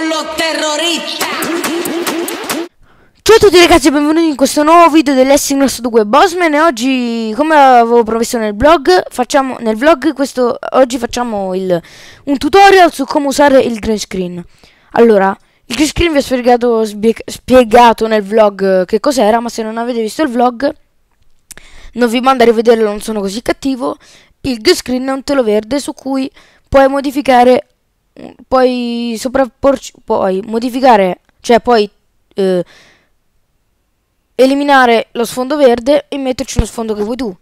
lo terrorista Ciao a tutti ragazzi e benvenuti in questo nuovo video dell'Essingnos 2 Bossman e oggi come avevo promesso nel blog facciamo nel vlog questo oggi facciamo il, un tutorial su come usare il green screen Allora il green screen vi ho spiegato, spiegato nel vlog che cos'era ma se non avete visto il vlog non vi mando a rivederlo non sono così cattivo il green screen è un telo verde su cui puoi modificare puoi sovrapporci, puoi modificare, cioè puoi eh, eliminare lo sfondo verde e metterci uno sfondo che vuoi tu.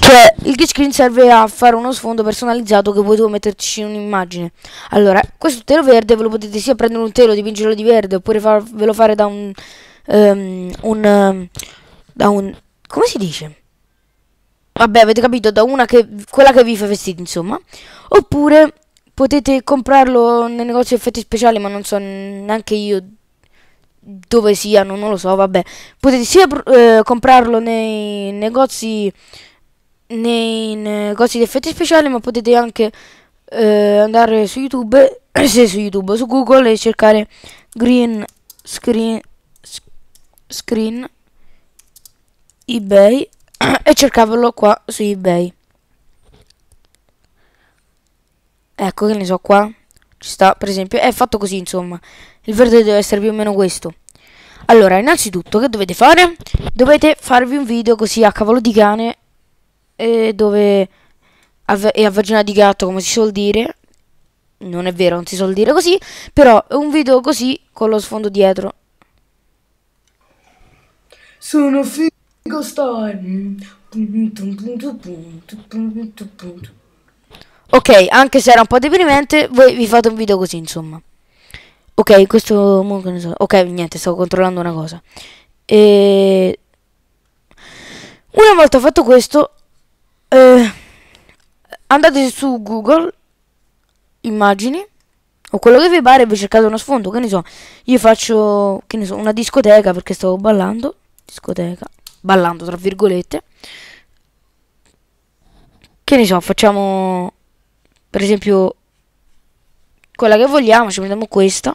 Cioè, il key screen serve a fare uno sfondo personalizzato che vuoi tu metterci un'immagine. Allora, questo telo verde ve lo potete sia prendere un telo, dipingerlo di verde, oppure farvelo fare da un... Um, un... Ehm, da un... come si dice? Vabbè, avete capito, da una che... quella che vi fa vestiti, insomma. Oppure potete comprarlo nel negozio effetti speciali ma non so neanche io dove siano non lo so vabbè potete sia eh, comprarlo nei negozi nei negozi di effetti speciali ma potete anche eh, andare su youtube se su youtube su google e cercare green screen screen ebay e cercarlo qua su ebay ecco che ne so qua ci sta per esempio è fatto così insomma il verde deve essere più o meno questo allora innanzitutto che dovete fare dovete farvi un video così a cavolo di cane e dove e a vagina di gatto come si suol dire non è vero non si suol dire così però è un video così con lo sfondo dietro sono figo stai Ok, anche se era un po' deprimente, voi vi fate un video così, insomma. Ok, questo... Ok, niente, stavo controllando una cosa. E... Una volta fatto questo, eh, andate su Google, immagini, o quello che vi pare, vi cercate uno sfondo, che ne so. Io faccio, che ne so, una discoteca, perché stavo ballando. Discoteca. Ballando, tra virgolette. Che ne so, facciamo per esempio quella che vogliamo, ci prendiamo questa,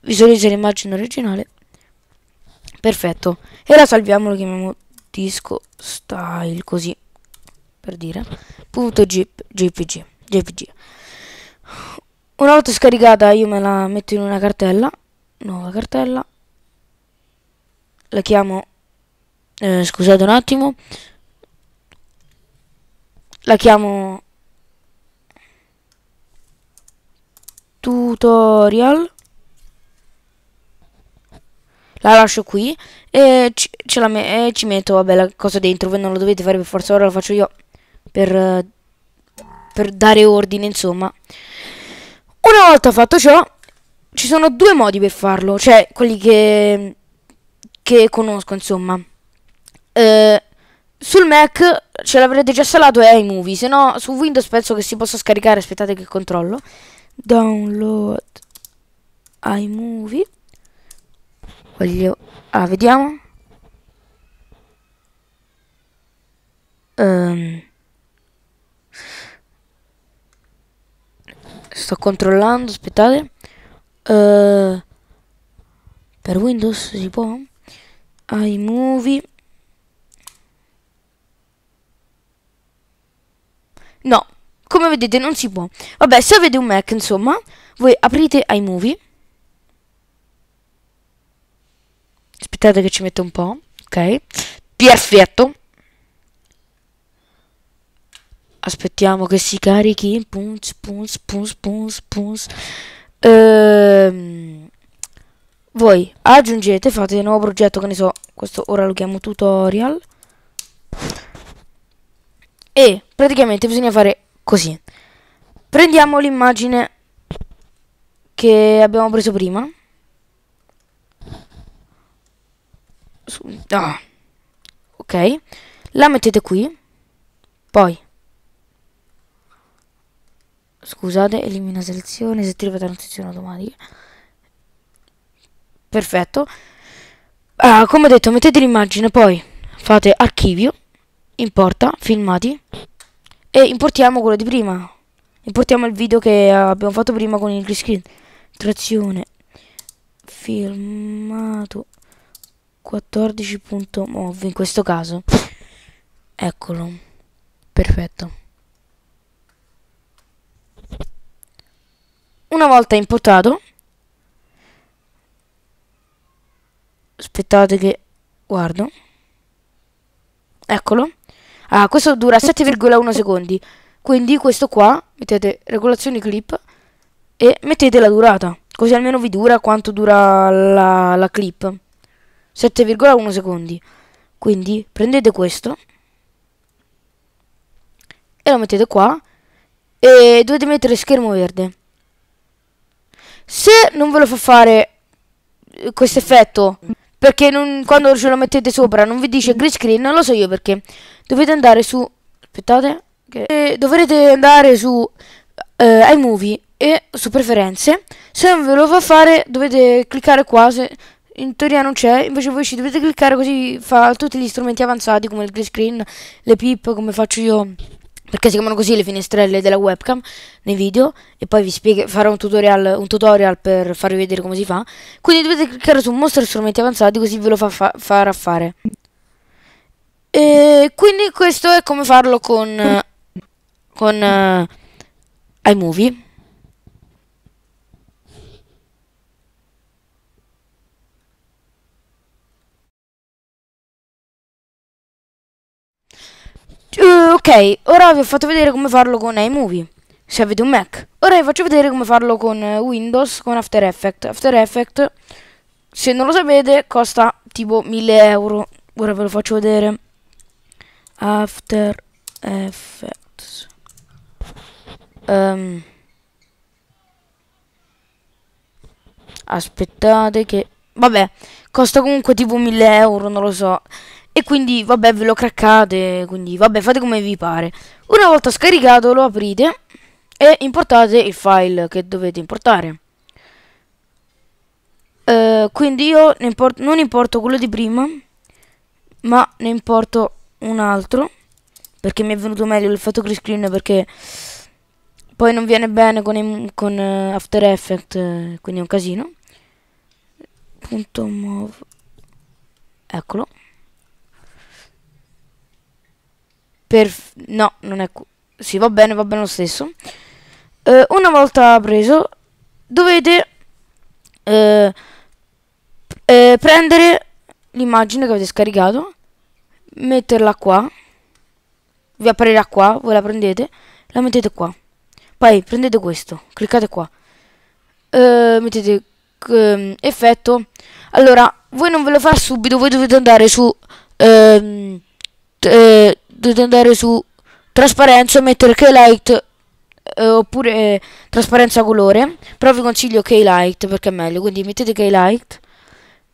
visualizza l'immagine originale, perfetto, e la salviamo, lo chiamiamo disco style, così, per dire, punto .jpg, jpg. Una volta scaricata io me la metto in una cartella, nuova cartella, la chiamo, eh, scusate un attimo, la chiamo tutorial la lascio qui e, ci, la me e ci metto vabbè, la cosa dentro voi non lo dovete fare per forza ora lo faccio io per, per dare ordine insomma una volta fatto ciò ci sono due modi per farlo cioè quelli che, che conosco insomma eh, sul Mac ce l'avrete già salato è iMovie se no su Windows penso che si possa scaricare aspettate che controllo download iMovie voglio ah vediamo um. sto controllando aspettate uh. per Windows si può iMovie no come vedete non si può. Vabbè, se avete un Mac, insomma, voi aprite iMovie. Aspettate che ci metto un po', ok? Perfetto. Aspettiamo che si carichi. Punz, punz, punz, punz, punz. Ehm, voi aggiungete, fate un nuovo progetto, che ne so, questo ora lo chiamo tutorial. E praticamente bisogna fare così prendiamo l'immagine che abbiamo preso prima ah, ok la mettete qui poi scusate elimina selezione se ti la transizione automatica perfetto ah, come ho detto mettete l'immagine poi fate archivio importa filmati e importiamo quello di prima importiamo il video che eh, abbiamo fatto prima con il green screen trazione filmato 14.mov in questo caso eccolo perfetto una volta importato aspettate che guardo eccolo Ah, questo dura 7,1 secondi. Quindi questo qua, mettete regolazioni clip e mettete la durata. Così almeno vi dura quanto dura la, la clip. 7,1 secondi. Quindi prendete questo e lo mettete qua e dovete mettere schermo verde. Se non ve lo fa fare questo effetto perché non, quando ce lo mettete sopra non vi dice green screen, non lo so io perché. Dovete andare su... Aspettate. Okay. Dovrete andare su eh, iMovie e su preferenze. Se non ve lo fa fare dovete cliccare qua. Se, in teoria non c'è, invece voi ci dovete cliccare così fa tutti gli strumenti avanzati come il green screen, le pip come faccio io perché si chiamano così le finestrelle della webcam nei video e poi vi spiegherò, farò un tutorial, un tutorial, per farvi vedere come si fa quindi dovete cliccare su mostra strumenti avanzati così ve lo fa, fa farà fare e quindi questo è come farlo con, con uh, iMovie Ok, ora vi ho fatto vedere come farlo con eh, iMovie, se avete un Mac. Ora vi faccio vedere come farlo con eh, Windows, con After Effects. After Effects, se non lo sapete, costa tipo 1000 euro. Ora ve lo faccio vedere. After Effects. Um. aspettate che... Vabbè, costa comunque tipo 1000 euro, non lo so. E quindi vabbè ve lo craccate, quindi vabbè fate come vi pare. Una volta scaricato lo aprite e importate il file che dovete importare. Uh, quindi io import non importo quello di prima, ma ne importo un altro, perché mi è venuto meglio l'effetto green screen perché poi non viene bene con, con uh, After Effects, quindi è un casino. Punto move. Eccolo. per... no, non è... sì, va bene, va bene lo stesso. Eh, una volta preso, dovete eh, eh, prendere l'immagine che avete scaricato, metterla qua, vi apparirà qua, voi la prendete, la mettete qua. Poi prendete questo, cliccate qua, eh, mettete ehm, effetto. Allora, voi non ve lo fa subito, voi dovete andare su... Ehm, eh, dovete andare su trasparenza mettere key light eh, oppure eh, trasparenza colore però vi consiglio key light perché è meglio quindi mettete key light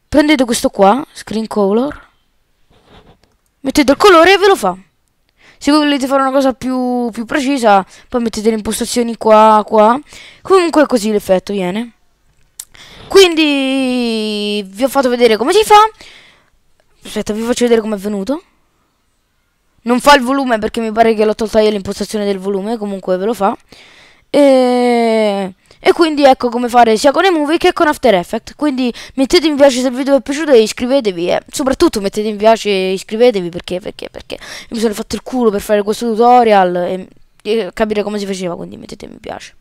prendete questo qua screen color mettete il colore e ve lo fa se volete fare una cosa più, più precisa poi mettete le impostazioni qua qua comunque così l'effetto viene quindi vi ho fatto vedere come si fa aspetta vi faccio vedere come è venuto non fa il volume perché mi pare che l'ho tolta io l'impostazione del volume, comunque ve lo fa. E... e... quindi ecco come fare sia con i movie che con After Effects. Quindi mettete mi piace se il video vi è piaciuto e iscrivetevi. E eh. soprattutto mettete mi piace e iscrivetevi perché, perché, perché mi sono fatto il culo per fare questo tutorial e, e capire come si faceva, quindi mettete mi piace.